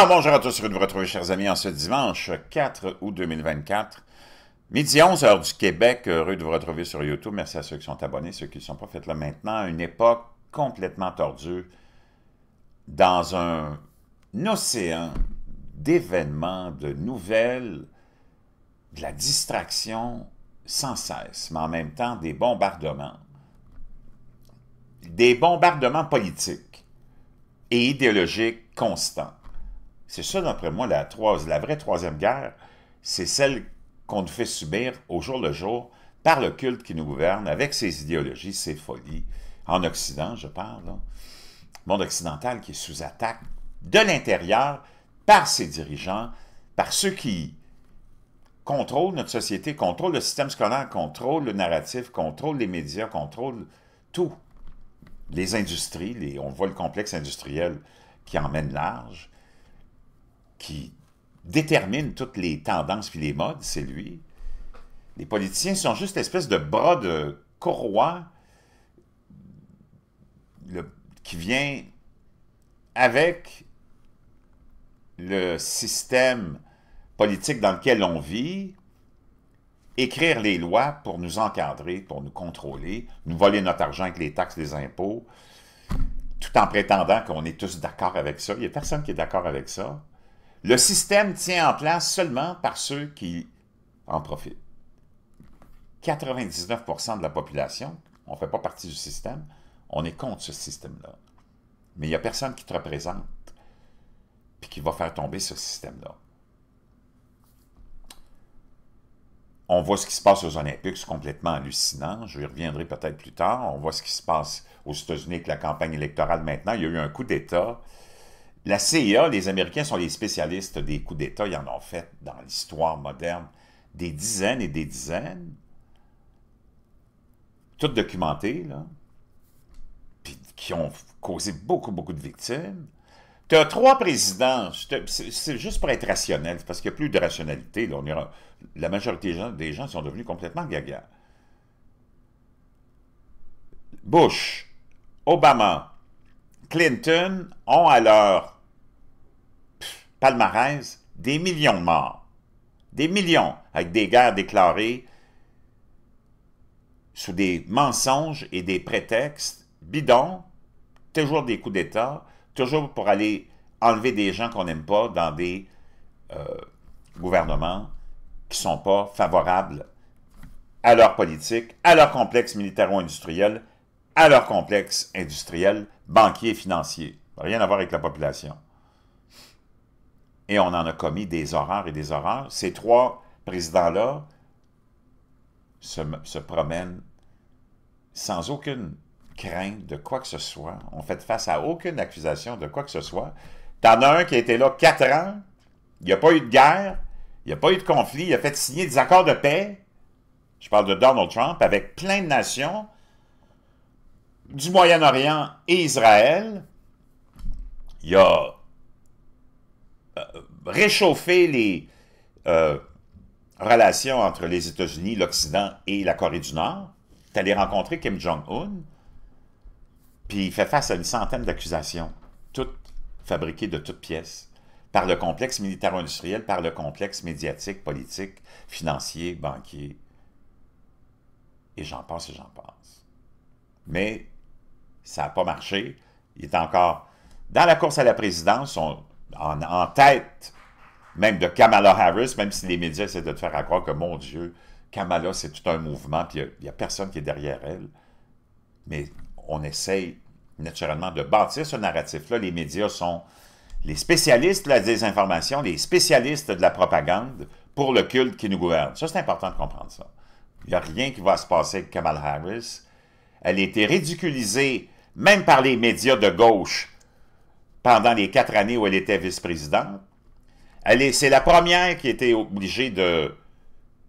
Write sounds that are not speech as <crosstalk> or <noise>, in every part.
Ah, bonjour à tous, heureux de vous retrouver, chers amis, en ce dimanche 4 août 2024. Midi 11, heure du Québec, heureux de vous retrouver sur YouTube. Merci à ceux qui sont abonnés, ceux qui ne sont pas faites là maintenant. Une époque complètement tordue dans un océan d'événements, de nouvelles, de la distraction sans cesse, mais en même temps des bombardements. Des bombardements politiques et idéologiques constants. C'est ça, d'après moi, la, la vraie troisième guerre, c'est celle qu'on nous fait subir au jour le jour par le culte qui nous gouverne, avec ses idéologies, ses folies. En Occident, je parle, monde occidental qui est sous attaque de l'intérieur par ses dirigeants, par ceux qui contrôlent notre société, contrôlent le système scolaire, contrôlent le narratif, contrôlent les médias, contrôlent tout. Les industries, les, on voit le complexe industriel qui emmène large, qui détermine toutes les tendances et les modes, c'est lui. Les politiciens sont juste espèce de bras de courroie qui vient avec le système politique dans lequel on vit, écrire les lois pour nous encadrer, pour nous contrôler, nous voler notre argent avec les taxes, les impôts, tout en prétendant qu'on est tous d'accord avec ça. Il n'y a personne qui est d'accord avec ça. Le système tient en place seulement par ceux qui en profitent. 99% de la population, on ne fait pas partie du système, on est contre ce système-là. Mais il n'y a personne qui te représente et qui va faire tomber ce système-là. On voit ce qui se passe aux Olympiques, c'est complètement hallucinant. Je reviendrai peut-être plus tard. On voit ce qui se passe aux États-Unis avec la campagne électorale maintenant. Il y a eu un coup d'État la CIA, les Américains sont les spécialistes des coups d'État. Ils en ont fait dans l'histoire moderne des dizaines et des dizaines. Toutes documentées, là. qui ont causé beaucoup, beaucoup de victimes. Tu as trois présidents. C'est juste pour être rationnel, parce qu'il n'y a plus de rationalité. la majorité des gens sont devenus complètement gaga. Bush, Obama, Clinton ont à leur palmarès des millions de morts. Des millions, avec des guerres déclarées sous des mensonges et des prétextes bidons, toujours des coups d'État, toujours pour aller enlever des gens qu'on n'aime pas dans des euh, gouvernements qui ne sont pas favorables à leur politique, à leur complexe militaro-industriel, à leur complexe industriel, banquier et financier. Rien à voir avec la population. Et on en a commis des horreurs et des horreurs. Ces trois présidents-là se, promènent sans aucune crainte de quoi que ce soit. On fait face à aucune accusation de quoi que ce soit. T'en as un qui a été là quatre ans, il n'y a pas eu de guerre, il n'y a pas eu de conflit, il a fait signer des accords de paix, je parle de Donald Trump, avec plein de nations, du Moyen-Orient et Israël. Il a euh, réchauffé les euh, relations entre les États-Unis, l'Occident et la Corée du Nord. Il est allé rencontrer Kim Jong-un, puis il fait face à une centaine d'accusations, toutes fabriquées de toutes pièces, par le complexe militaro-industriel, par le complexe médiatique, politique, financier, banquier, et j'en pense et j'en pense. Mais ça n'a pas marché. Il est encore dans la course à la présidence, en, tête même de Kamala Harris, même si les médias essaient de te faire croire que, mon Dieu, Kamala, c'est tout un mouvement, puis il n'y a, personne qui est derrière elle. Mais on essaye naturellement de bâtir ce narratif-là. Les médias sont les spécialistes de la désinformation, les spécialistes de la propagande pour le culte qui nous gouverne. Ça, c'est important de comprendre ça. Il n'y a rien qui va se passer avec Kamala Harris. Elle a été ridiculisée même par les médias de gauche, pendant les quatre années où elle était vice-présidente. C'est la première qui était obligée de,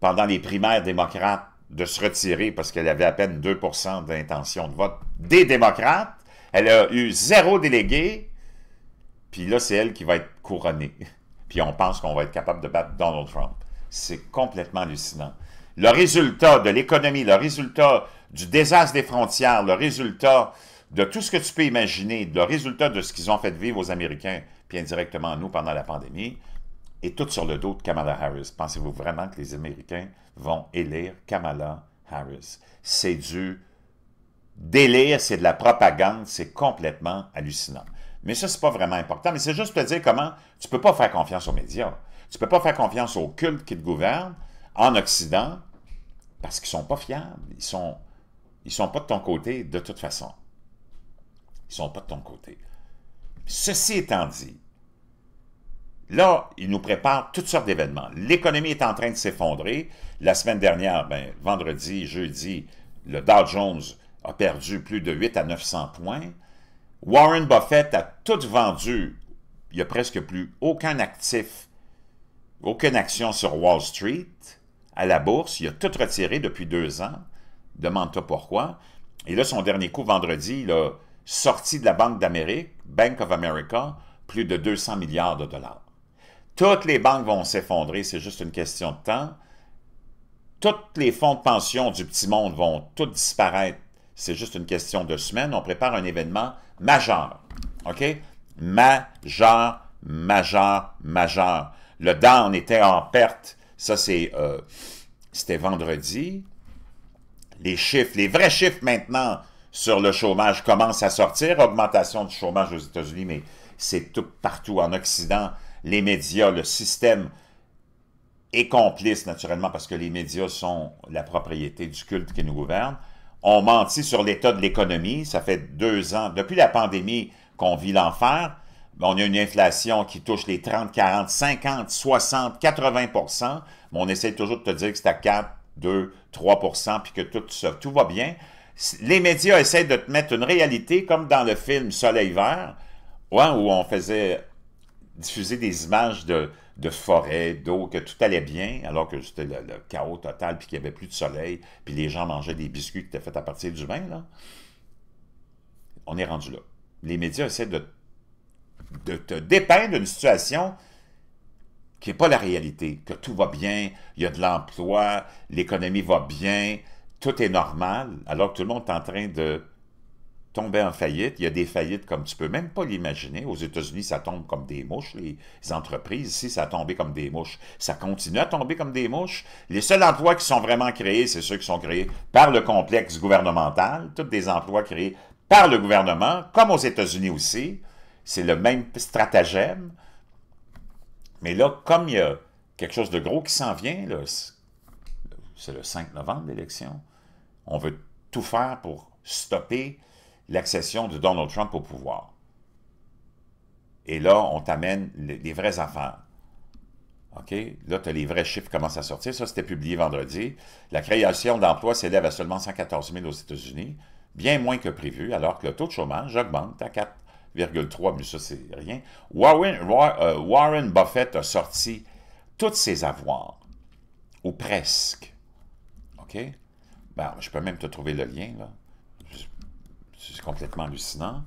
pendant les primaires démocrates, de se retirer parce qu'elle avait à peine 2 d'intention de vote des démocrates. Elle a eu zéro délégué, puis là, c'est elle qui va être couronnée. <laughs> Puis on pense qu'on va être capable de battre Donald Trump. C'est complètement hallucinant. Le résultat de l'économie, le résultat du désastre des frontières, le résultat de tout ce que tu peux imaginer, le résultat de ce qu'ils ont fait vivre aux Américains, puis indirectement nous pendant la pandémie, est tout sur le dos de Kamala Harris. Pensez-vous vraiment que les Américains vont élire Kamala Harris? C'est du délire, c'est de la propagande, c'est complètement hallucinant. Mais ça, c'est pas vraiment important, mais c'est juste te dire comment tu peux pas faire confiance aux médias. Tu peux pas faire confiance aux cultes qui te gouvernent en Occident parce qu'ils sont pas fiables. Ils sont, ils sont pas de ton côté de toute façon ils sont pas de ton côté. Ceci étant dit, là, ils nous préparent toutes sortes d'événements. L'économie est en train de s'effondrer. La semaine dernière, ben, vendredi, jeudi, le Dow Jones a perdu plus de 8 à 900 points. Warren Buffett a tout vendu. Il n'y a presque plus aucun actif, aucune action sur Wall Street, à la bourse. Il a tout retiré depuis deux ans. Demande-toi pourquoi. Et là, son dernier coup vendredi, il a sorti de la Banque d'Amérique, Bank of America, plus de 200 milliards de dollars. Toutes les banques vont s'effondrer, c'est juste une question de temps. Toutes les fonds de pension du petit monde vont tous disparaître, c'est juste une question de semaine. On prépare un événement majeur, OK? Majeur, majeur, majeur. Le Dow était en perte, ça c'est... Euh, c'était vendredi. Les chiffres, les vrais chiffres maintenant sur le chômage commence à sortir. Augmentation du chômage aux États-Unis, mais c'est tout partout en Occident. Les médias, le système est complice naturellement parce que les médias sont la propriété du culte qui nous gouverne. On mentit sur l'état de l'économie. Ça fait deux ans, depuis la pandémie, qu'on vit l'enfer. Ben, on a une inflation qui touche les 30, 40, 50, 60, 80 On essaie toujours de te dire que c'est à 4, 2, 3 puis que tout, tout va bien les médias essaient de te mettre une réalité, comme dans le film Soleil vert, où on faisait diffuser des images de, forêt, d'eau, que tout allait bien, alors que c'était le, chaos total, puis qu'il n'y avait plus de soleil, puis les gens mangeaient des biscuits qui étaient faits à partir du vin. Là. On est rendu là. Les médias essaient de, de te dépeindre une situation qui n'est pas la réalité, que tout va bien, il y a de l'emploi, l'économie va bien, tout est normal, alors que tout le monde est en train de tomber en faillite. Il y a des faillites comme tu peux même pas l'imaginer. Aux États-Unis, ça tombe comme des mouches, les entreprises. Ici, ça a tombé comme des mouches. Ça continue à tomber comme des mouches. Les seuls emplois qui sont vraiment créés, c'est ceux qui sont créés par le complexe gouvernemental. Tous des emplois créés par le gouvernement, comme aux États-Unis aussi. C'est le même stratagème. Mais là, comme il y a quelque chose de gros qui s'en vient, c'est le 5 novembre l'élection, on veut tout faire pour stopper l'accession de Donald Trump au pouvoir. Et là, on t'amène les, vraies affaires. OK? Là, tu as les vrais chiffres qui commencent à sortir. Ça, c'était publié vendredi. La création d'emplois s'élève à seulement 114 000 aux États-Unis, bien moins que prévu, alors que le taux de chômage augmente à 4,3 mais ça, c'est rien. Warren, euh, Buffett a sorti tous ses avoirs, ou presque. OK? Ben, je peux même te trouver le lien, là. C'est complètement hallucinant.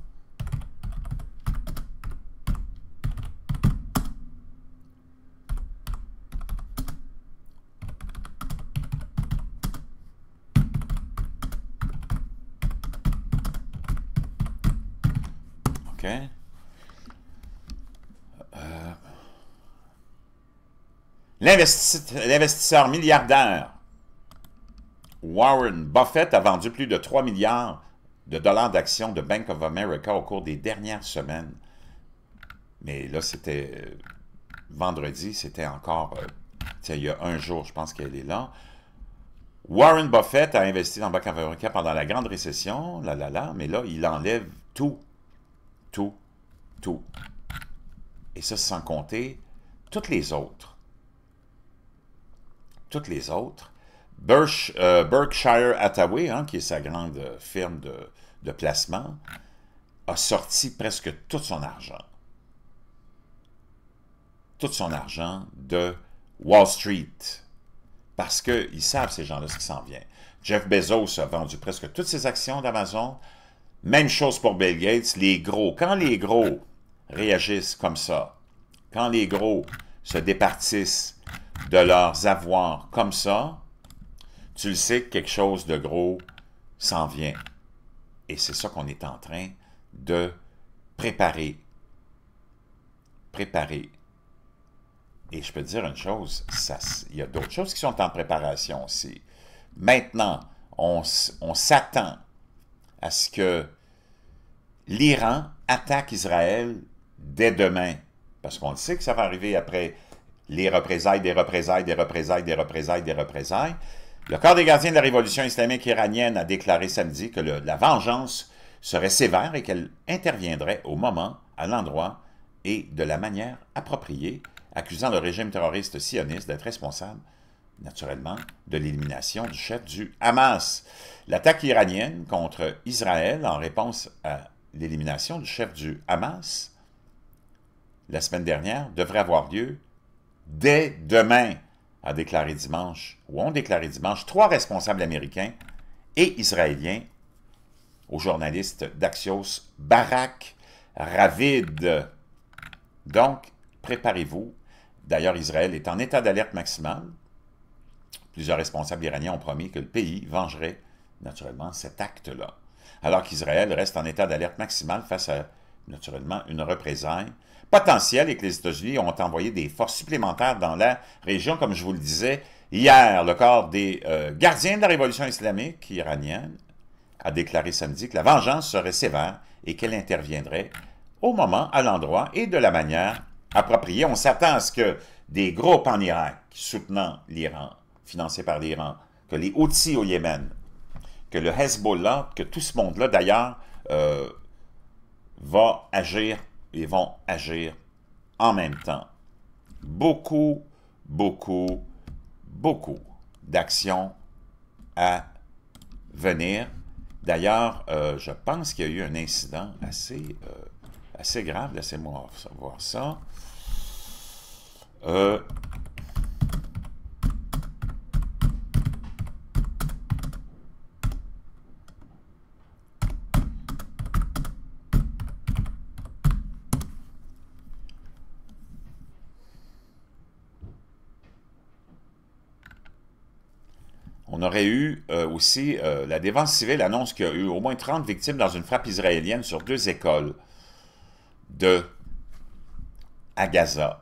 OK. Euh, l'investisseur milliardaire Warren Buffett a vendu plus de 3 milliards de dollars d'actions de Bank of America au cours des dernières semaines. Mais là, c'était euh, vendredi, c'était encore, euh, il y a un jour, je pense qu'elle est là. Warren Buffett a investi dans Bank of America pendant la grande récession, là, là, là, mais là, il enlève tout, tout, tout. Et ça, sans compter toutes les autres. Toutes les autres euh, Berkshire, Hathaway, hein, qui est sa grande firme de, de placement, a sorti presque tout son argent. Tout son argent de Wall Street. Parce qu'ils savent, ces gens-là, ce qui s'en vient. Jeff Bezos a vendu presque toutes ses actions d'Amazon. Même chose pour Bill Gates, les gros. Quand les gros réagissent comme ça, quand les gros se départissent de leurs avoirs comme ça, tu le sais que quelque chose de gros s'en vient. Et c'est ça qu'on est en train de préparer. Préparer. Et je peux dire une chose, il y a d'autres choses qui sont en préparation aussi. Maintenant, on, on s'attend à ce que l'Iran attaque Israël dès demain. Parce qu'on le sait que ça va arriver après les représailles, des représailles, des représailles, des représailles, des représailles. Le corps des gardiens de la révolution islamique iranienne a déclaré samedi que la vengeance serait sévère et qu'elle interviendrait au moment, à l'endroit et de la manière appropriée, accusant le régime terroriste sioniste d'être responsable, naturellement, de l'élimination du chef du Hamas. L'attaque iranienne contre Israël en réponse à l'élimination du chef du Hamas la semaine dernière devrait avoir lieu dès demain a déclaré dimanche, ou ont déclaré dimanche, trois responsables américains et israéliens aux journalistes d'Axios, Barak, Ravid. Donc, préparez-vous. D'ailleurs, Israël est en état d'alerte maximale. Plusieurs responsables iraniens ont promis que le pays vengerait naturellement cet acte-là, alors qu'Israël reste en état d'alerte maximale face à naturellement une représaille potentiel et que les États-Unis ont envoyé des forces supplémentaires dans la région, comme je vous le disais. Hier, le corps des euh, gardiens de la révolution islamique iranienne a déclaré samedi que la vengeance serait sévère et qu'elle interviendrait au moment, à l'endroit et de la manière appropriée. On s'attend à ce que des groupes en Irak soutenant l'Iran, financés par l'Iran, que les Houthis au Yémen, que le Hezbollah, que tout ce monde-là, d'ailleurs, euh, va agir ils vont agir en même temps. Beaucoup, beaucoup, beaucoup d'actions à venir. D'ailleurs, euh, je pense qu'il y a eu un incident assez, euh, assez grave. Laissez-moi voir ça. Euh, on aurait eu euh, aussi, euh, la défense civile annonce qu'il y a eu au moins 30 victimes dans une frappe israélienne sur deux écoles de à Gaza.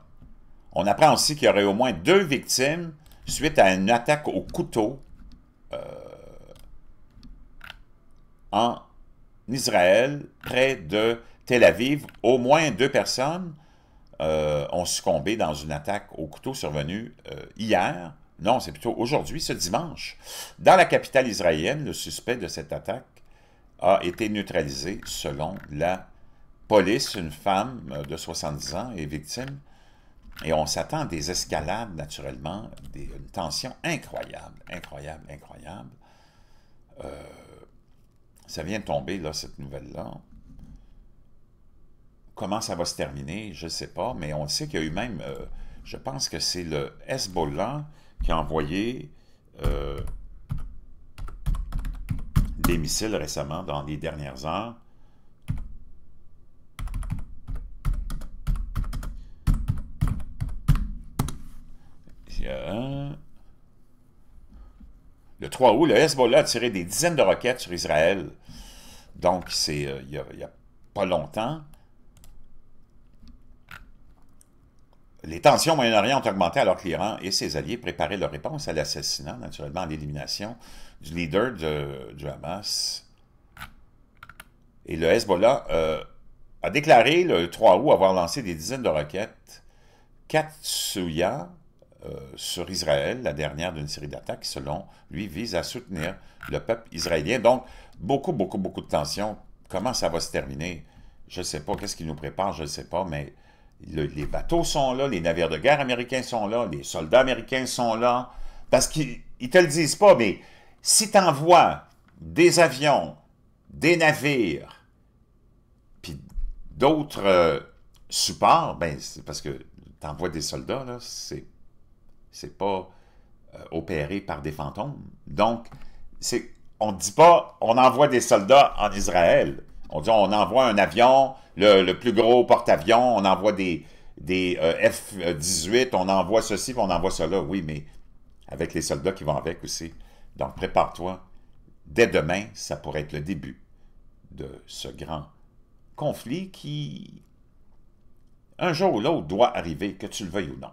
On apprend aussi qu'il y aurait au moins deux victimes suite à une attaque au couteau euh, en Israël, près de Tel Aviv. Au moins deux personnes ont succombé dans une attaque au couteau survenue hier non, c'est plutôt aujourd'hui, ce dimanche. Dans la capitale israélienne, le suspect de cette attaque a été neutralisé selon la police. Une femme euh, de 70 ans est victime et on s'attend à des escalades, naturellement, des, une tension incroyable, incroyable, incroyable. Euh, ça vient tomber, là, cette nouvelle-là. Comment ça va se terminer, je ne sais pas, mais on sait qu'il y a eu même, euh, je pense que c'est le Hezbollah qui a envoyé euh, des missiles récemment, dans les dernières heures. Le 3 août, le Hezbollah a tiré des dizaines de roquettes sur Israël. Donc, c'est euh, il n'y a, pas longtemps. Les tensions au Moyen-Orient ont augmenté alors que l'Iran et ses alliés préparaient leur réponse à l'assassinat, naturellement, à l'élimination du leader de, du Hamas. Et le Hezbollah euh, a déclaré le 3 août avoir lancé des dizaines de roquettes quatre euh, sur Israël, la dernière d'une série d'attaques, selon lui, vise à soutenir le peuple israélien. Donc, beaucoup, beaucoup, beaucoup de tensions. Comment ça va se terminer? Je ne sais pas. Qu'est-ce qui nous prépare? Je ne sais pas, mais les bateaux sont là, les navires de guerre américains sont là, les soldats américains sont là, parce qu'ils ne te le disent pas, mais si tu envoies des avions, des navires, puis d'autres euh, supports, ben, c'est parce que tu envoies des soldats, là, c'est, pas euh, opéré par des fantômes. Donc, c'est, on ne dit pas on envoie des soldats en Israël. On dit on envoie un avion, le, plus gros porte-avions, on envoie des, des euh, F-18, on envoie ceci, on envoie cela. Oui, mais avec les soldats qui vont avec aussi. Donc, prépare-toi. Dès demain, ça pourrait être le début de ce grand conflit qui, un jour ou l'autre, doit arriver, que tu le veuilles ou non.